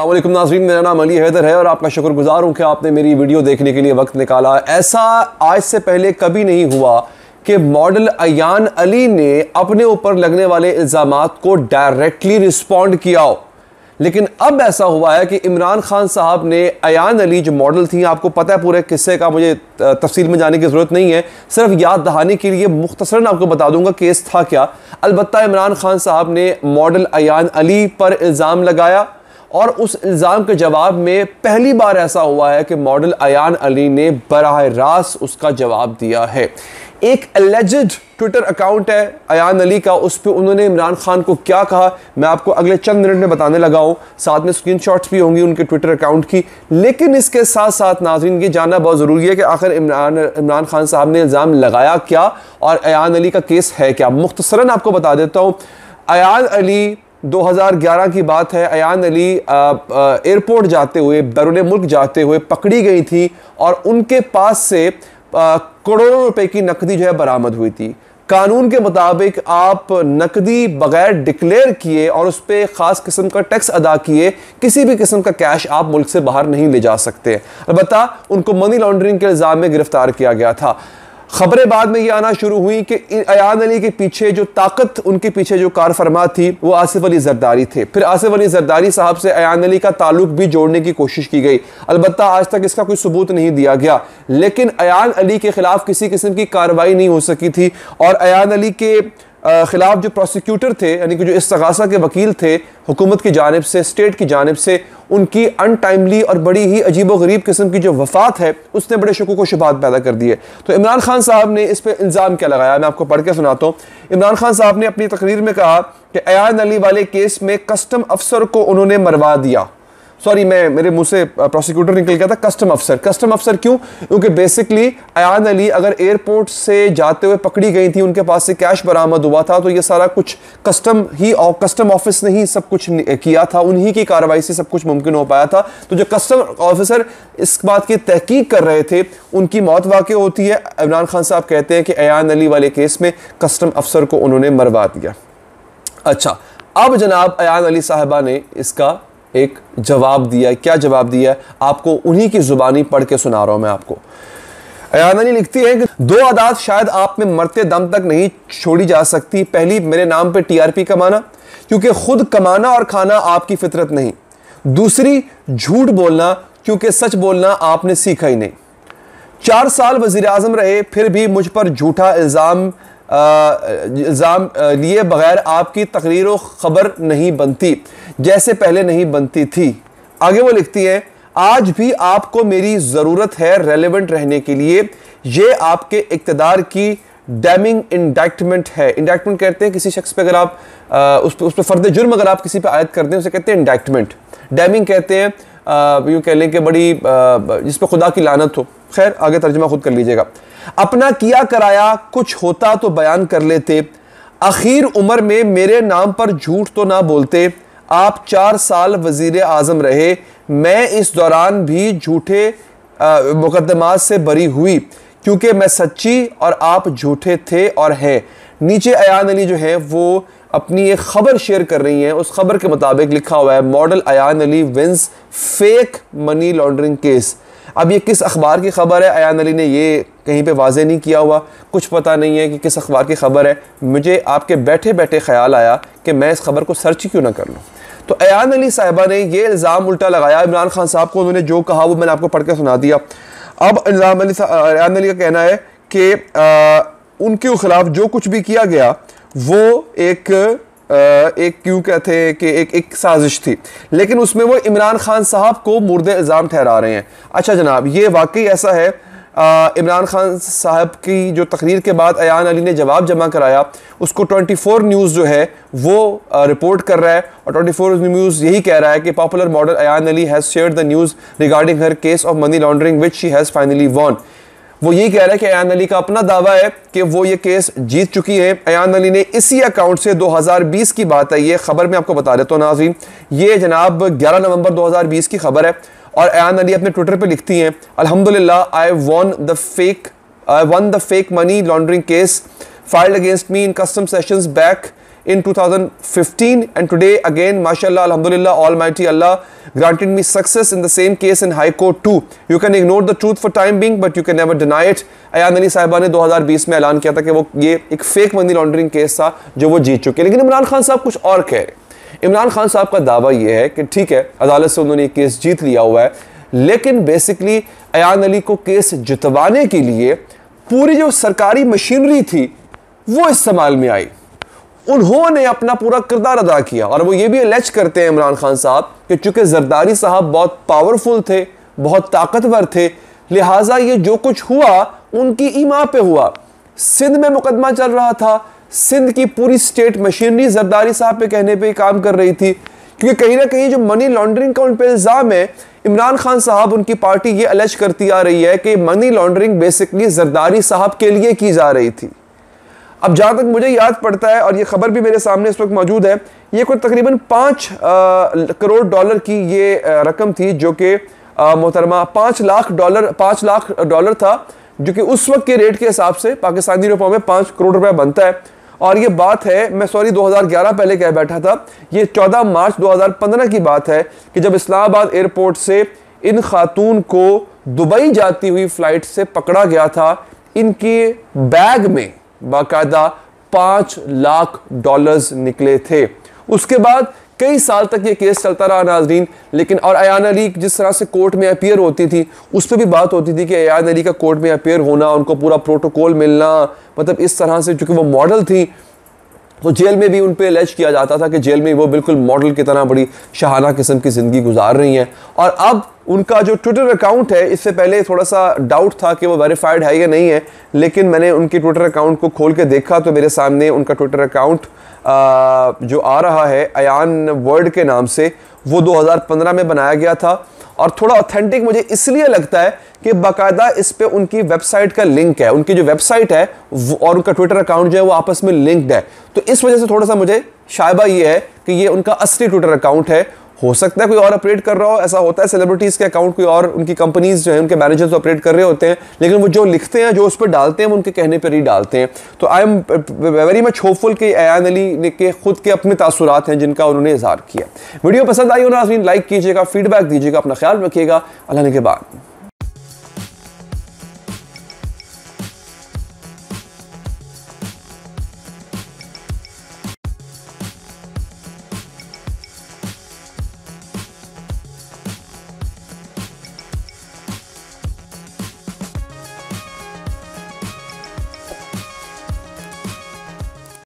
अल्लाम नाजरीन मेरा नाम अली हैदर है और आपका शुक्रगुजार हूँ कि आपने मेरी वीडियो देखने के लिए वक्त निकाला ऐसा आज से पहले कभी नहीं हुआ कि मॉडल अयान अली ने अपने ऊपर लगने वाले इल्ज़ाम को डायरेक्टली रिस्पॉन्ड किया हो लेकिन अब ऐसा हुआ है कि इमरान खान साहब ने अयान अली जो मॉडल थी आपको पता है पूरे किस्से का मुझे तफसील में जाने की ज़रूरत नहीं है सिर्फ याद दहानी के लिए मुख्तसरा आपको बता दूंगा केस था क्या अलबत्त इमरान खान साहब ने मॉडल अयान अली पर इल्ज़ाम लगाया और उस इल्ज़ाम के जवाब में पहली बार ऐसा हुआ है कि मॉडल अयान अली ने बरह रास्त उसका जवाब दिया है एक एलेजड ट्विटर अकाउंट है अयान अली का उस पर उन्होंने इमरान खान को क्या कहा मैं आपको अगले चंद मिनट में बताने लगा हूँ साथ में स्क्रीन भी होंगी उनके ट्विटर अकाउंट की लेकिन इसके साथ साथ नाजरीन ये जानना बहुत ज़रूरी है कि आखिर इमरान इमरान खान साहब ने इल्ज़ाम लगाया क्या और अयान अली का केस है क्या मुख्तसरा आपको बता देता हूँ अयान अली 2011 की बात है अयान अली एयरपोर्ट जाते हुए बैरून मुल्क जाते हुए पकड़ी गई थी और उनके पास से करोड़ों रुपए की नकदी जो है बरामद हुई थी कानून के मुताबिक आप नकदी बगैर डिक्लेयर किए और उस पर ख़ास किस्म का टैक्स अदा किए किसी भी किस्म का कैश आप मुल्क से बाहर नहीं ले जा सकते अलबत् उनको मनी लॉन्ड्रिंग के इल्ज़ाम में गिरफ्तार किया गया था खबरें बाद में ये आना शुरू हुई कि अयान अली के पीछे जो ताकत उनके पीछे जो कार फरमा थी वो आसिफ अली जरदारी थे फिर आसिफ अली जरदारी साहब से अयान अली का ताल्लुक भी जोड़ने की कोशिश की गई अलबत् आज तक इसका कोई सबूत नहीं दिया गया लेकिन अयान अली के खिलाफ किसी किस्म की कार्रवाई नहीं हो सकी थी और अयान अली के ख़िलाफ़ जो प्रोसिक्यूटर थे यानी कि जो इस तगासा के वकील थे हुकूमत की जानब से स्टेट की जानब से उनकी अनटाइमली और बड़ी ही अजीब गरीब किस्म की जो वफात है उसने बड़े शकूक शुबात पैदा कर दिए तो इमरान खान साहब ने इस पर इल्ज़ाम क्या लगाया मैं आपको पढ़ के सुनाता हूँ इमरान खान साहब ने अपनी तकरीर में कहा कि अयान अली वाले केस में कस्टम अफसर को उन्होंने मरवा दिया सॉरी मैं मेरे मुंह से प्रोसिक्यूटर निकल गया था कस्टम अफसर कस्टम अफसर क्यों क्योंकि बेसिकली अयान अली अगर एयरपोर्ट से जाते हुए पकड़ी गई थी उनके पास से कैश बरामद हुआ था तो ये सारा कुछ कस्टम ही और कस्टम ऑफिस ने ही सब कुछ किया था उन्हीं की कार्रवाई से सब कुछ मुमकिन हो पाया था तो जो कस्टम ऑफिसर इस बात की तहकीक कर रहे थे उनकी मौत वाक़ होती है इमरान खान साहब कहते हैं कि अयान अली वाले केस में कस्टम अफसर को उन्होंने मरवा दिया अच्छा अब जनाब अयान अली साहबा ने इसका एक जवाब दिया क्या जवाब दिया आपको उन्हीं की ज़ुबानी पढ़ के सुना रहा हूं मैं आपको अयानी लिखती है कि दो आदात शायद आप में मरते दम तक नहीं छोड़ी जा सकती पहली मेरे नाम आर टीआरपी कमाना क्योंकि खुद कमाना और खाना आपकी फितरत नहीं दूसरी झूठ बोलना क्योंकि सच बोलना आपने सीखा ही नहीं चार साल वजीर रहे फिर भी मुझ पर झूठा इल्ज़ाम इल्ज़ाम लिए बगैर आपकी तकरीर व ख़बर नहीं बनती जैसे पहले नहीं बनती थी आगे वो लिखती हैं आज भी आपको मेरी ज़रूरत है रेलिवेंट रहने के लिए ये आपके इकतदार की डैमिंग इंडैक्टमेंट है इंडैक्टमेंट कहते हैं किसी शख्स पे अगर आप आ, उस पर उस पर फर्द जुर्म अगर आप किसी पे आयद कर दें उसे कहते हैं इंडैक्टमेंट डैमिंग कहते हैं यूँ कह लें कि बड़ी जिसपे जिस पर खुदा की लानत हो खैर आगे तर्जमा खुद कर लीजिएगा अपना किया कराया कुछ होता तो बयान कर लेते आखिर उम्र में मेरे नाम पर झूठ तो ना बोलते आप चार साल वजीर आजम रहे मैं इस दौरान भी झूठे मुकदमा से बरी हुई क्योंकि मैं सच्ची और आप झूठे थे और हैं नीचे अयान अली जो है वो अपनी एक खबर शेयर कर रही हैं उस खबर के मुताबिक लिखा हुआ है model Ayyan Ali wins fake money laundering case अब ये किस अखबार की ख़बर है अयान अली ने ये कहीं पे वाजे नहीं किया हुआ कुछ पता नहीं है कि किस अखबार की ख़बर है मुझे आपके बैठे बैठे ख्याल आया कि मैं इस खबर को सर्च क्यों ना कर लूँ तो अयान अली साहिबा ने यह इल्ज़ाम उल्टा लगाया इमरान खान साहब को उन्होंने जो कहा वो मैंने आपको पढ़ के सुना दिया अब इल्ज़ाम अली अयान अली का कहना है कि उनके खिलाफ जो कुछ भी किया गया वो एक एक क्यों कहते हैं कि एक एक साजिश थी लेकिन उसमें वो इमरान खान साहब को मुर्द इल्ज़ाम ठहरा रहे हैं अच्छा जनाब ये वाकई ऐसा है इमरान खान साहब की जो तकरीर के बाद अन अली ने जवाब जमा कराया उसको 24 न्यूज़ जो है वो रिपोर्ट कर रहा है और 24 न्यूज़ यही कह रहा है कि popular model Ayyan Ali has share the news regarding her case of money laundering which she has finally won वो यही कह रहा है कि अयान अली का अपना दावा है कि वो ये केस जीत चुकी है अयान अली ने इसी अकाउंट से 2020 की बात है ये खबर मैं आपको बता देता हूँ नाजीन ये जनाब 11 नवंबर 2020 की खबर है और अयान अली अपने ट्विटर पे लिखती हैं अल्हम्दुलिल्लाह I won the fake I won the fake money laundering case filed against me in custom session back in 2015 and today again mashallah alhamdulillah almighty allah granted me success in the same case in high court too you can ignore the truth for time being but you can never deny it ayan ali sahab ne 2020 mein elan kiya tha ki wo ye ek fake money laundering case tha jo wo jeet chuke lekin imran khan sahab kuch aur keh rahe imran khan sahab ka dawa ye hai ki theek hai adalat se unhone ye case jeet liya hua hai lekin basically ayan ali ko case jitwane ke liye puri jo sarkari machinery thi wo istemal mein aayi उन्होंने अपना पूरा किरदार अदा किया और वो ये भी अलैच करते हैं इमरान खान साहब कि चूंकि जरदारी साहब बहुत पावरफुल थे बहुत ताकतवर थे लिहाजा ये जो कुछ हुआ उनकी ईमा पे हुआ सिंध में मुकदमा चल रहा था सिंध की पूरी स्टेट मशीनरी जरदारी साहब पे कहने पे काम कर रही थी क्योंकि कहीं ना कहीं जो मनी लॉन्ड्रिंग का उन पर इल्ज़ाम है इमरान खान साहब उनकी पार्टी ये अलच करती आ रही है कि मनी लॉन्ड्रिंग बेसिकली जरदारी साहब के लिए की जा रही थी अब जहाँ तक मुझे याद पड़ता है और ये खबर भी मेरे सामने इस वक्त मौजूद है ये कोई तकरीबन पाँच करोड़ डॉलर की ये रकम थी जो कि मोहतरमा पाँच लाख डॉलर पाँच लाख डॉलर था जो कि उस वक्त के रेट के हिसाब से पाकिस्तानी रुपयों में पाँच करोड़ रुपया बनता है और ये बात है मैं सॉरी 2011 पहले कह बैठा था ये 14 मार्च 2015 की बात है कि जब इस्लामाबाद एयरपोर्ट से इन खातून को दुबई जाती हुई फ्लाइट से पकड़ा गया था इनके बैग में बाकायदा पाँच लाख डॉलर्स निकले थे उसके बाद कई साल तक ये केस चलता रहा नाजरीन लेकिन और अन अली जिस तरह से कोर्ट में अपेयर होती थी उस पर भी बात होती थी कि अन अली का कोर्ट में अपेयर होना उनको पूरा प्रोटोकॉल मिलना मतलब इस तरह से चूँकि वो मॉडल थी तो जेल में भी उन पर एलेज किया जाता था कि जेल में वो बिल्कुल मॉडल की तरह बड़ी शहाना किस्म की ज़िंदगी गुजार रही हैं और अब उनका जो ट्विटर अकाउंट है इससे पहले थोड़ा सा डाउट था कि वो वेरीफाइड है या नहीं है लेकिन मैंने उनके ट्विटर अकाउंट को खोल के देखा तो मेरे सामने उनका ट्विटर अकाउंट जो आ रहा है अयान वर्ल्ड के नाम से वो 2015 में बनाया गया था और थोड़ा ऑथेंटिक मुझे इसलिए लगता है कि बाकायदा इस पर उनकी वेबसाइट का लिंक है उनकी जो वेबसाइट है और उनका ट्विटर अकाउंट जो है वो आपस में लिंक्ड है तो इस वजह से थोड़ा सा मुझे शायबा ये है कि ये उनका असली ट्विटर अकाउंट है हो सकता है कोई और ऑपरेट कर रहा हो ऐसा होता है सेलिब्रिटीज़ के अकाउंट कोई और उनकी कंपनीज जो है उनके मैनेजर्स ऑपरेट कर रहे होते हैं लेकिन वो जो लिखते हैं जो उस पर डालते हैं उनके कहने पर ही डालते हैं तो I am very much hopeful कि एन अली ने के खुद के अपने तासुरात हैं जिनका उन्होंने इजहार किया वीडियो पसंद आई हो नाजमीन तो लाइक कीजिएगा फीडबैक दीजिएगा अपना ख्याल रखिएगा अल्लाह के बाद